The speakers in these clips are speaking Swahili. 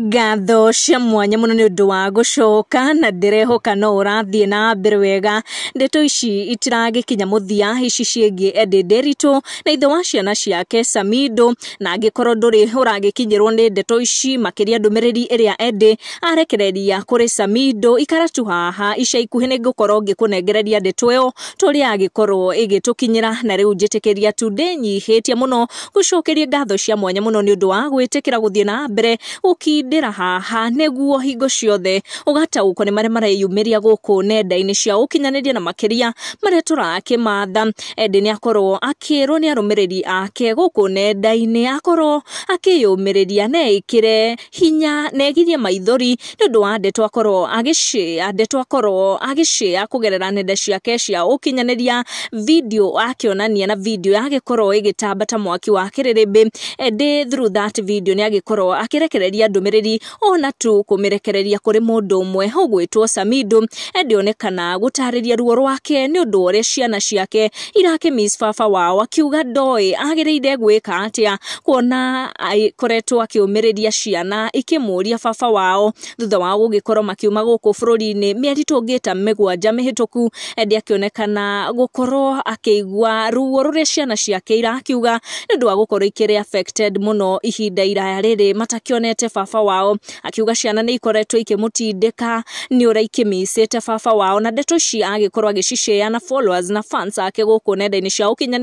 ngatho cia mwanya muno nä å ndå wa gå coka na ndä rehoka no å rathiä na mbere wega ndeto ici itiragä kinya må thia ici ciägiä endä nderitå na ithe wa ciana ciake samindo na angä korwo ndå rä å ragä kinyä rwo nä ndeto ici makä ria ndå mä rä ri ä rä a endä arekereria kå rä samindo ikara haha ica ikuhä nä ngå korwo ngä kå nengereria ndeto ä yo tå rä agä korwo ä gä tå kinyä ra na rä u njä tä kä ria tu ndä nyihä tie må no gå cokä ria ngatho cia mwanya må no nä å ndå wa gwä tä kä ra gå thiä na mbere å gũcindĩra haha nĩguo hingo ciothe ũgataũkwo nĩ marĩa mareyumĩria gũkũ nenda ini cia ukinyaniria na makĩria marĩa tũrakĩmatha Ed ni akorwo akĩrwo ni arũmĩrĩri ake gũkũ nenda-inĩ akorwo akĩyũmĩrĩria ne ikire hinya ne githie maithori nĩ ũndũ wa ndeto akorwo agĩcĩa ndeto akorwo agĩcĩa kũgerera nenda ciake cia ukinyaniria video akionania na video yagĩkorwo ĩgĩtamba ta mwaki wa kĩrĩrĩmbĩ Ed through that video ni agĩkorwo akirekereria ndũmĩrĩri ndũmĩrĩri ona tu kumirekereria kũmĩrekereria kũrĩ mũndũ ũmwe ũgwĩtwo Samido ndionekana gũtarĩria ruo rwake nĩ ũndũ ũrĩa ciana ciake irakĩmis baba wao akiuga ndoĩ agĩrĩire gwĩka atia kuona akoretwo akĩũmĩrĩria ciana ikĩmũria fafa wao thutha wa gũgĩkorwo makiuma gũkũ bũrũri-inĩ mĩeri tũngĩta mĩgwanja mĩhĩtũku ndĩakĩonekana gũkorwo akĩigua ruo rũrĩa ciana ciake irakiuga nĩ ũndũ wa gũkorwo ikĩrĩ affected mũno ihinda iraya rĩrĩ matakionete fafa wao akiuga ciana nä ikoretwo ikĩmũtindĩka nĩ ũrĩa ikĩmĩicĩte baba wao na ndeto ici agĩkorwo agĩcicĩya na followers na fans ake gũkũ nenda-inĩ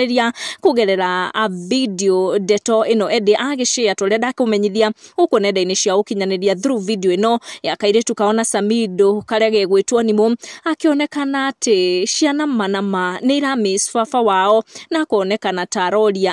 cia kugerera a video ndeto ĩno endĩ agĩcĩya tũrĩa ndakũmenyithia gũkũ nenda-inĩ cia ukinyaniria through video ino ya kairĩtu kaona samido karĩa gegwĩtwo nimũ akionekana atĩ ciana manama nĩ miss baba wao na kuonekana ta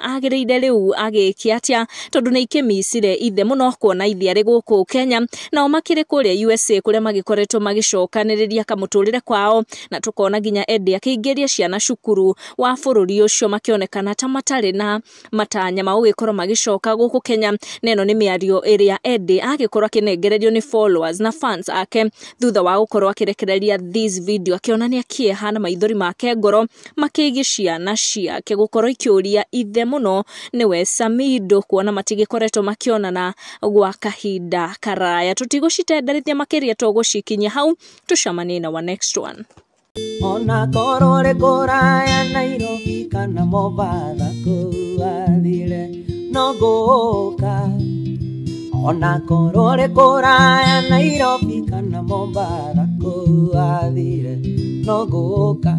agireire riu rĩu agĩĩke atĩa tondũ nĩ ithe muno kuona ithe arĩ gũkũ Kenya na makĩrĩ kũrĩa USA kũrĩa magĩkoretwo magĩcokanĩrĩria kamũtũrĩre kwao na tũkona nginya Eddie akĩingĩria ciana cukuru wa bũrũri ũcio makĩonekana ta matarĩ na matanya ma gũgĩkorwo magĩcoka gũkũ Kenya na ĩno nĩ mĩario ĩrĩa Eddie agĩkorwo akĩnengererio nĩ followers na fans ake thutha wa gũkorwo akĩrekereria this video akĩonania kĩeha na maithori make ngoro makĩigi ciana ciake gũkorwo ikĩũria ithe mũno nĩwe Samido kuona matigĩkoretwo makĩonana gwa kahinda kahinda karaya tutigũcitenderithia makiria tũgũcikinyia hau tucemanie na wa next one ona korwo rĩ kũraya nairobi kana mombatha kuathire no ngũũka ona korwo rĩ kũraya nairobi kana mombatha kuathire no ngũũka